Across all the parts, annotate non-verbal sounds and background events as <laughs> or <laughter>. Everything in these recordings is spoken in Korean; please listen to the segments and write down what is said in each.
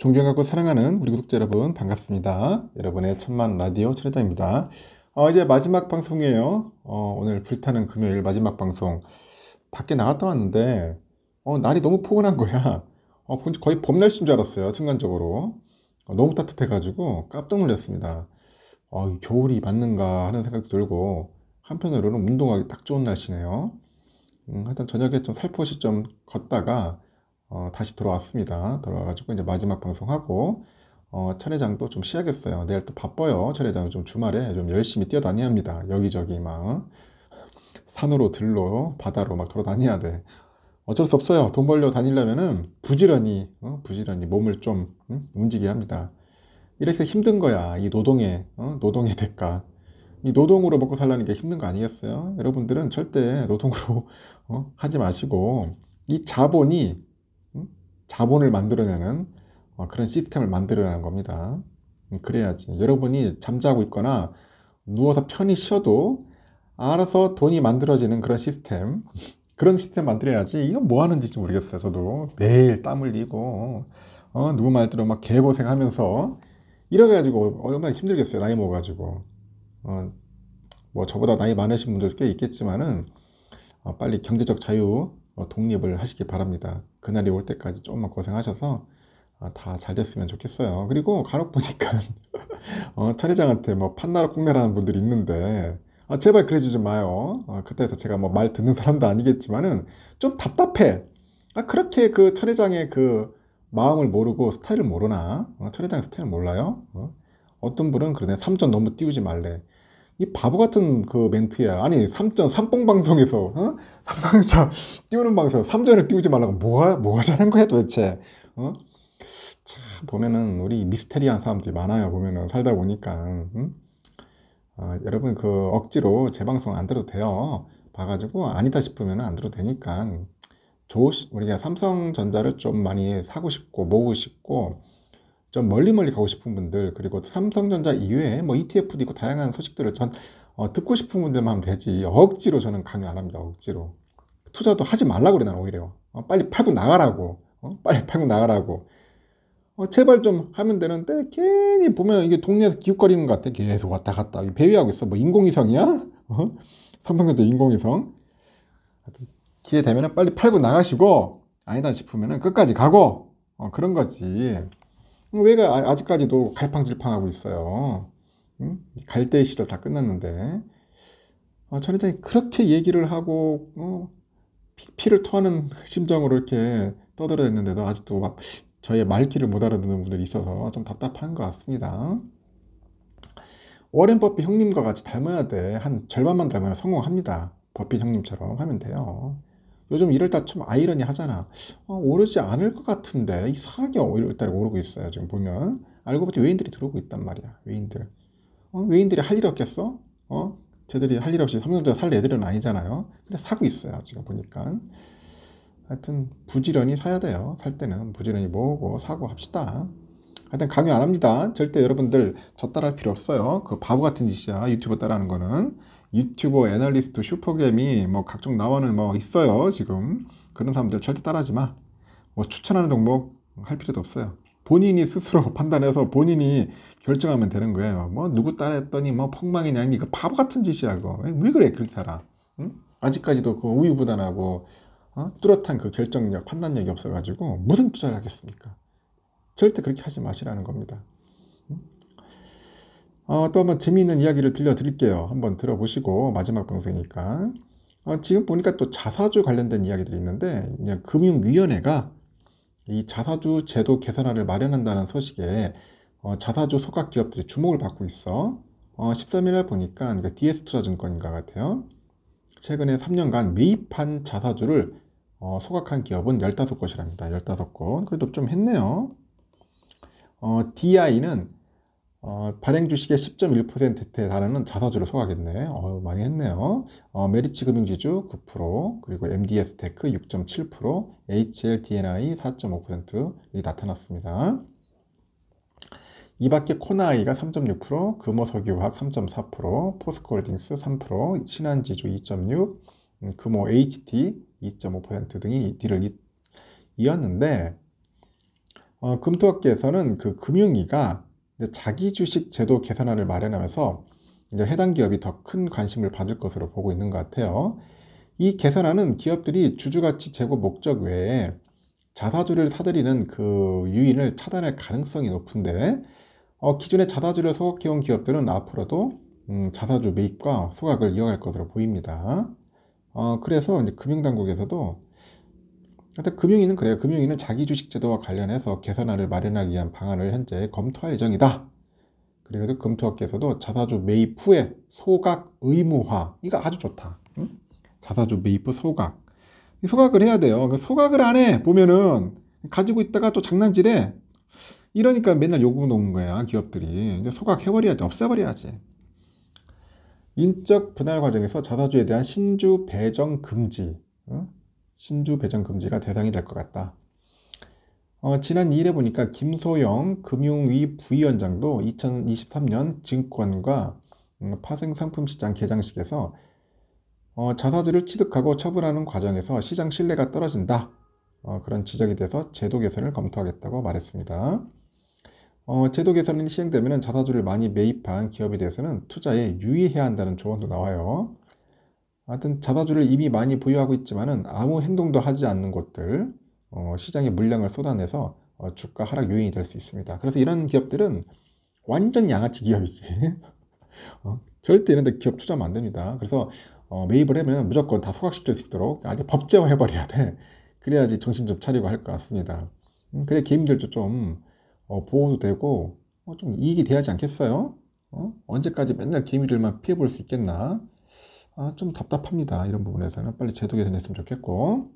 존경하고 사랑하는 우리 구독자 여러분 반갑습니다. 여러분의 천만 라디오 최회장입니다. 어, 이제 마지막 방송이에요. 어, 오늘 불타는 금요일 마지막 방송. 밖에 나갔다 왔는데 어, 날이 너무 포근한 거야. 어, 거의 봄 날씨인 줄 알았어요. 순간적으로 어, 너무 따뜻해가지고 깜짝 놀랐습니다. 어, 겨울이 맞는가 하는 생각도 들고 한편으로는 운동하기 딱 좋은 날씨네요. 음, 하여튼 저녁에 좀 살포시 좀 걷다가 어, 다시 돌아왔습니다. 돌아와가지고 이제 마지막 방송하고 어, 차례장도 좀 쉬야겠어요. 내일 또 바빠요. 차례장 좀 주말에 좀 열심히 뛰어다녀야 합니다. 여기저기 막 산으로 들로 바다로 막 돌아다녀야 돼. 어쩔 수 없어요. 돈 벌려 다니려면은 부지런히 어? 부지런히 몸을 좀 응? 움직여야 합니다. 이렇게 힘든 거야. 이 노동의 어? 노동의 대가. 이 노동으로 먹고 살라는 게 힘든 거 아니겠어요? 여러분들은 절대 노동으로 어? 하지 마시고 이 자본이 자본을 만들어내는 어, 그런 시스템을 만들어내는 겁니다. 그래야지 여러분이 잠자고 있거나 누워서 편히 쉬어도 알아서 돈이 만들어지는 그런 시스템 <laughs> 그런 시스템 만들어야지 이건 뭐 하는지 모르겠어요 저도 매일 땀 흘리고 어, 누구 말대로 막 개고생하면서 이래가지고 얼마나 힘들겠어요 나이 먹어가지고 어, 뭐 저보다 나이 많으신 분들 꽤 있겠지만은 어, 빨리 경제적 자유 어, 독립을 하시기 바랍니다. 그날이 올 때까지 조금만 고생하셔서 어, 다잘 됐으면 좋겠어요. 그리고 간혹 보니까 <laughs> 어, 차례장한테 뭐 판나라 꽁내라는 분들이 있는데 아, 제발 그래주지 마요. 어, 그때서 제가 뭐 말 듣는 사람도 아니겠지만은 좀 답답해. 아, 그렇게 그 철회장의 그 마음을 모르고 스타일을 모르나? 어, 철회장 스타일 몰라요? 어? 떤 분은 그러네. 3점 너무 띄우지 말래. 이 바보 같은 그 멘트야. 아니, 3전, 삼봉 방송에서, 어? 삼성차 띄우는 방송, 3전을 띄우지 말라고 뭐, 뭐 하자는 거야 도대체. 어? 참, 보면은 우리 미스테리한 사람들이 많아요. 보면은 살다 보니까. 응? 아, 여러분 그 억지로 재방송 안 들어도 돼요. 봐가지고 아니다 싶으면 안 들어도 되니까. 좋으 우리가 삼성전자를 좀 많이 사고 싶고, 모으고 싶고, 좀 멀리 멀리 가고 싶은 분들 그리고 삼성전자 이외에 뭐 ETF도 있고 다양한 소식들을 전 어, 듣고 싶은 분들만 하면 되지 억지로 저는 강요 안 합니다 억지로 투자도 하지 말라고 그래 난 오히려 어, 빨리 팔고 나가라고 어? 빨리 팔고 나가라고 어, 제발 좀 하면 되는데 괜히 보면 이게 동네에서 기웃거리는 것 같아 계속 왔다 갔다 배회하고 있어 뭐 인공위성이야? 어? 삼성전자 인공위성 기회 되면 빨리 팔고 나가시고 아니다 싶으면 끝까지 가고 어, 그런 거지 왜 아, 아직까지도 갈팡질팡하고 있어요. 응? 음? 갈대의 시절 다 끝났는데 아, 전 회장이 그렇게 얘기를 하고 어, 피, 를 토하는 심정으로 이렇게 떠들어댔는데도 아직도 막 저의 말귀를 못 알아듣는 분들이 있어서 좀 답답한 것 같습니다. 워렌 버핏 형님과 같이 닮아야 돼. 한 절반만 닮으면 성공합니다. 버핏 형님처럼 하면 돼요. 요즘 이럴 때 참 아이러니하잖아. 어, 오르지 않을 것 같은데 이상하게 1월달에 오르고 있어요. 지금 보면 알고 보니 외인들이 들어오고 있단 말이야. 외인들. 어, 외인들이 할 일 없겠어? 어? 쟤들이 할 일 없이 삼성전자 살 애들은 아니잖아요. 근데 사고 있어요. 지금 보니까. 하여튼 부지런히 사야 돼요. 살 때는 부지런히 모으고 사고 합시다. 하여튼 강요 안 합니다. 절대 여러분들 저 따라할 필요 없어요. 그 바보 같은 짓이야. 유튜브 따라하는 거는. 유튜버, 애널리스트, 슈퍼게미 뭐 각종 나와는 뭐 있어요 지금 그런 사람들 절대 따라하지 마. 뭐 추천하는 종목 할 필요도 없어요. 본인이 스스로 <laughs> 판단해서 본인이 결정하면 되는 거예요. 뭐 누구 따라했더니 뭐 폭망이냐 이거 그 바보 같은 짓이야 그거. 왜 그래 그렇게 살아? 응? 아직까지도 그 우유부단하고 어? 뚜렷한 그 결정력, 판단력이 없어가지고 무슨 투자를 하겠습니까? 절대 그렇게 하지 마시라는 겁니다. 어, 또 한 번 재미있는 이야기를 들려드릴게요. 한 번 들어보시고 마지막 방송이니까. 어, 지금 보니까 또 자사주 관련된 이야기들이 있는데 금융위원회가 이 자사주 제도 개선안을 마련한다는 소식에 어, 자사주 소각 기업들이 주목을 받고 있어. 어, 13일에 보니까 그 DS투자증권인가 같아요. 최근에 3년간 매입한 자사주를 어, 소각한 기업은 15곳이랍니다. 15곳. 그래도 좀 했네요. 어, DI는 어, 발행 주식의 10.1%에 달하는 자사주를 소각했네. 어, 많이 했네요. 어, 메리츠 금융지주 9%, 그리고 MDS 테크 6.7%, HLDNI 4.5%이 나타났습니다. 이 밖에 코나이가 3.6%, 금호석유화학 3.4%, 포스코홀딩스 3%, 신한지주 2.6%, 음, 금호 HT 2.5% 등이 뒤를 이었는데 어, 금투학계에서는 그 금융위가 자기 주식 제도 개선안을 마련하면서 이제 해당 기업이 더 큰 관심을 받을 것으로 보고 있는 것 같아요. 이 개선안은 기업들이 주주가치 제고 목적 외에 자사주를 사들이는 그 유인을 차단할 가능성이 높은데 어, 기존의 자사주를 소각해온 기업들은 앞으로도 음, 자사주 매입과 소각을 이어갈 것으로 보입니다. 어, 그래서 금융당국에서도 하여튼 금융위는 그래요. 금융위는 자기 주식 제도와 관련해서 개선안을 마련하기 위한 방안을 현재 검토할 예정이다. 그래서 검토학계에서도 자사주 매입 후에 소각 의무화 이거 아주 좋다. 응? 자사주 매입 후 소각 소각을 해야 돼요. 그 소각을 안 해 보면은 가지고 있다가 또 장난질해. 이러니까 맨날 요금 놓은 거야 기업들이. 소각해버려야지 없애버려야지. 인적 분할 과정에서 자사주에 대한 신주 배정 금지. 응? 신주 배정 금지가 대상이 될 것 같다. 어, 지난 2일에 보니까 김소영 금융위 부위원장도 2023년 증권과 음, 파생상품시장 개장식에서 어, 자사주를 취득하고 처분하는 과정에서 시장 신뢰가 떨어진다. 어, 그런 지적이 돼서 제도 개선을 검토하겠다고 말했습니다. 어, 제도 개선이 시행되면 자사주를 많이 매입한 기업에 대해서는 투자에 유의해야 한다는 조언도 나와요. 하여튼 자사주를 이미 많이 보유하고 있지만은 아무 행동도 하지 않는 것들 어, 시장에 물량을 쏟아내서 어, 주가 하락 요인이 될 수 있습니다. 그래서 이런 기업들은 완전 양아치 기업이지. <laughs> 어, 절대 이런 데 기업 투자하면 안 됩니다. 그래서 어, 매입을 하면 무조건 다 소각시킬 수 있도록 아주 법제화 해버려야 돼. 그래야지 정신 좀 차리고 할 것 같습니다. 음, 그래 개인들도 좀 어, 보호도 되고 어, 좀 이익이 돼야지 않겠어요? 어? 언제까지 맨날 개미들만 피해볼 수 있겠나? 아, 좀 답답합니다. 이런 부분에서는 빨리 제도 개선했으면 좋겠고.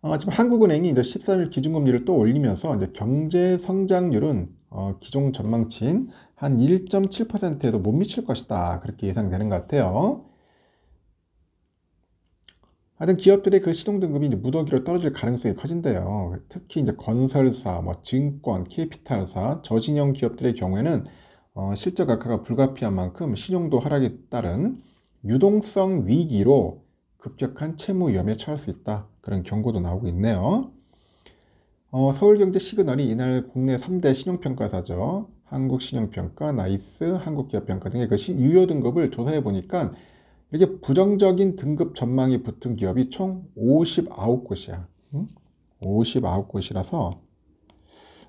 어, 지금 한국은행이 이제 13일 기준금리를 또 올리면서 이제 경제 성장률은 어, 기존 전망치인 한 1.7%에도 못 미칠 것이다. 그렇게 예상되는 것 같아요. 하여튼 기업들의 그 시동등급이 무더기로 떨어질 가능성이 커진대요. 특히 이제 건설사, 뭐 증권, 캐피탈사, 저신형 기업들의 경우에는 어, 실적 악화가 불가피한 만큼 신용도 하락에 따른 유동성 위기로 급격한 채무 위험에 처할 수 있다. 그런 경고도 나오고 있네요. 어, 서울경제 시그널이 이날 국내 3대 신용평가사죠. 한국신용평가, 나이스, 한국기업평가 등의 그 유효 등급을 조사해 보니까 이렇게 부정적인 등급 전망이 붙은 기업이 총 59곳이야. 응? 59곳이라서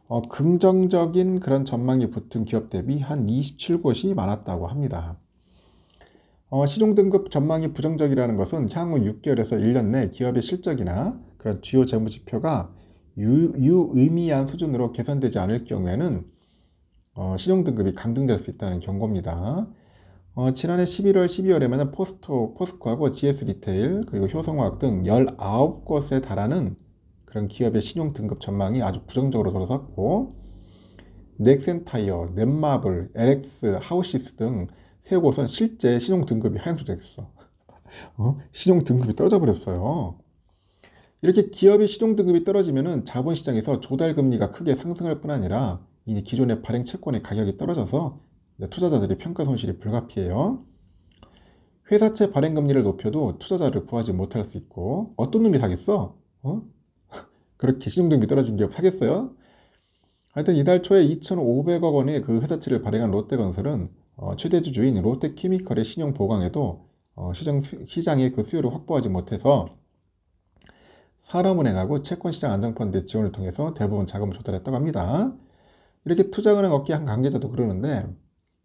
어, 긍정적인 그런 전망이 붙은 기업 대비 한 27곳이 많았다고 합니다. 어, 시종 등급 전망이 부정적이라는 것은 향후 6개월에서 1년 내 기업의 실적이나 그런 주요 재무 지표가 유, 유의미한 수준으로 개선되지 않을 경우에는 어, 시종 등급이 강등될 수 있다는 경고입니다. 어, 지난해 11월, 12월에만 포스코, 포스코하고 GS 리테일, 그리고 효성화학 등 19곳에 달하는 그런 기업의 신용 등급 전망이 아주 부정적으로 돌아섰고 넥센타이어, 넷마블, LX, 하우시스 등 세 곳은 실제 신용 등급이 하향조정됐어. <laughs> 어? 신용 등급이 떨어져 버렸어요. 이렇게 기업의 신용 등급이 떨어지면 자본시장에서 조달 금리가 크게 상승할 뿐 아니라 이제 기존의 발행 채권의 가격이 떨어져서 투자자들의 평가 손실이 불가피해요. 회사채 발행 금리를 높여도 투자자를 구하지 못할 수 있고 어떤 놈이 사겠어? 어? 그렇게 신용등급이 떨어진 기업 사겠어요? 하여튼 이달 초에 2,500억 원의 그 회사채를 발행한 롯데건설은 어, 최대주주인 롯데케미컬의 신용 보강에도 어, 시장, 수, 시장의 그 수요를 확보하지 못해서 사람은행하고 채권시장 안정펀드 지원을 통해서 대부분 자금을 조달했다고 합니다. 이렇게 투자은행 업계 한 관계자도 그러는데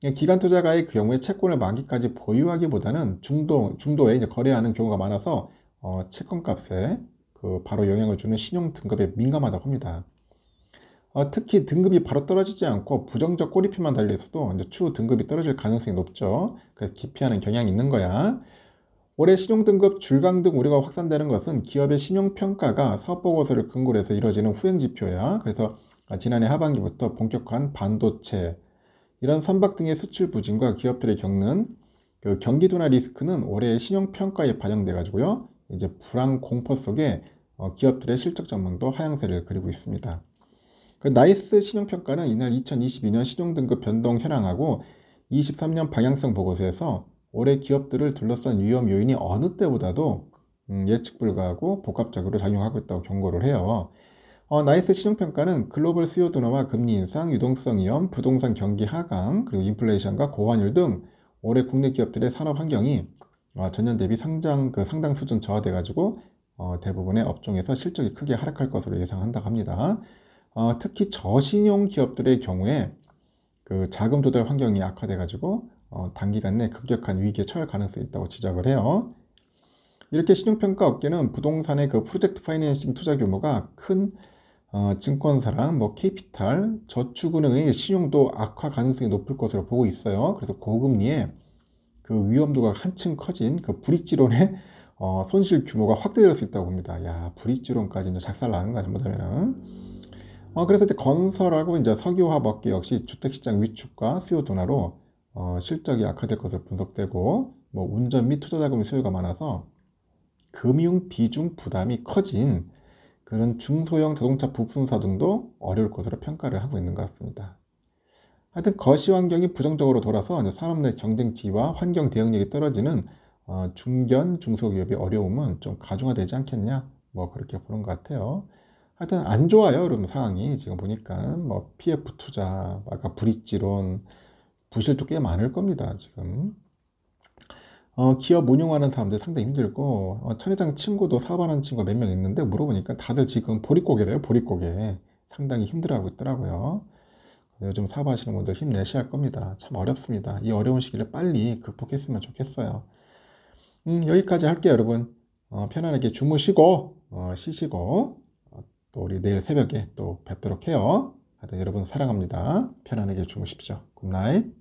예, 기간 투자가의 그 경우에 채권을 만기까지 보유하기보다는 중도, 중도에 이제 거래하는 경우가 많아서 어, 채권값에 그 바로 영향을 주는 신용 등급에 민감하다고 합니다. 어, 특히 등급이 바로 떨어지지 않고 부정적 꼬리표만 달려 있어도 이제 추후 등급이 떨어질 가능성이 높죠. 그래서 기피하는 경향이 있는 거야. 올해 신용등급 줄강 등 우려가 확산되는 것은 기업의 신용평가가 사업보고서를 근거로 해서 이뤄지는 후행지표야. 그래서 지난해 하반기부터 본격화한 반도체, 이런 선박 등의 수출 부진과 기업들이 겪는 그 경기 둔화 리스크는 올해 신용평가에 반영돼가지고요. 이제 불황 공포 속에 어, 기업들의 실적 전망도 하향세를 그리고 있습니다. 그 나이스 신용평가는 이날 2022년 신용등급 변동 현황하고 23년 방향성 보고서에서 올해 기업들을 둘러싼 위험 요인이 어느 때보다도 음, 예측 불가하고 복합적으로 작용하고 있다고 경고를 해요. 어, 나이스 신용평가는 글로벌 수요 둔화와 금리 인상, 유동성 위험, 부동산 경기 하강, 그리고 인플레이션과 고환율 등 올해 국내 기업들의 산업 환경이 어, 전년 대비 상장 그 상당 수준 저하돼 가지고 어, 대부분의 업종에서 실적이 크게 하락할 것으로 예상한다고 합니다. 어, 특히 저신용 기업들의 경우에 그 자금 조달 환경이 악화돼 가지고 어, 단기간 내 급격한 위기에 처할 가능성이 있다고 지적을 해요. 이렇게 신용평가 업계는 부동산의 그 프로젝트 파이낸싱 투자 규모가 큰 어, 증권사랑 뭐 KP탈, 저축은행의 신용도 악화 가능성이 높을 것으로 보고 있어요. 그래서 고금리에 그 위험도가 한층 커진 그 브릿지론의 어, 손실 규모가 확대될 수 있다고 봅니다. 야, 브릿지론까지 는 작살 나는 거 잘못하면은. 어, 그래서 이제 건설하고 이제 석유화학 업계 역시 주택시장 위축과 수요 둔화로 어, 실적이 악화될 것으로 분석되고 뭐 운전 및 투자 자금 수요가 많아서 금융 비중 부담이 커진 그런 중소형 자동차 부품사 등도 어려울 것으로 평가를 하고 있는 것 같습니다. 하여튼 거시 환경이 부정적으로 돌아서 산업 내 경쟁치와 환경 대응력이 떨어지는 어, 중견 중소기업의 어려움은 좀 가중화되지 않겠냐 뭐 그렇게 보는 것 같아요. 하여튼 안 좋아요 여러분 상황이 지금 보니까 뭐 PF 투자 아까 브릿지론 부실도 꽤 많을 겁니다 지금. 어, 기업 운영하는 사람들 상당히 힘들고 어, 천회장 친구도 사업하는 친구 가몇 명 있는데 물어보니까 다들 지금 보릿고개래요 보릿고개 상당히 힘들어하고 있더라고요. 요즘 사업하시는 분들 힘내셔야 할 겁니다. 참 어렵습니다. 이 어려운 시기를 빨리 극복했으면 좋겠어요. 음, 여기까지 할게요, 여러분. 어, 편안하게 주무시고, 어, 쉬시고, 어, 또 우리 내일 새벽에 또 뵙도록 해요. 하여튼 여러분 사랑합니다. 편안하게 주무십시오. 굿나잇.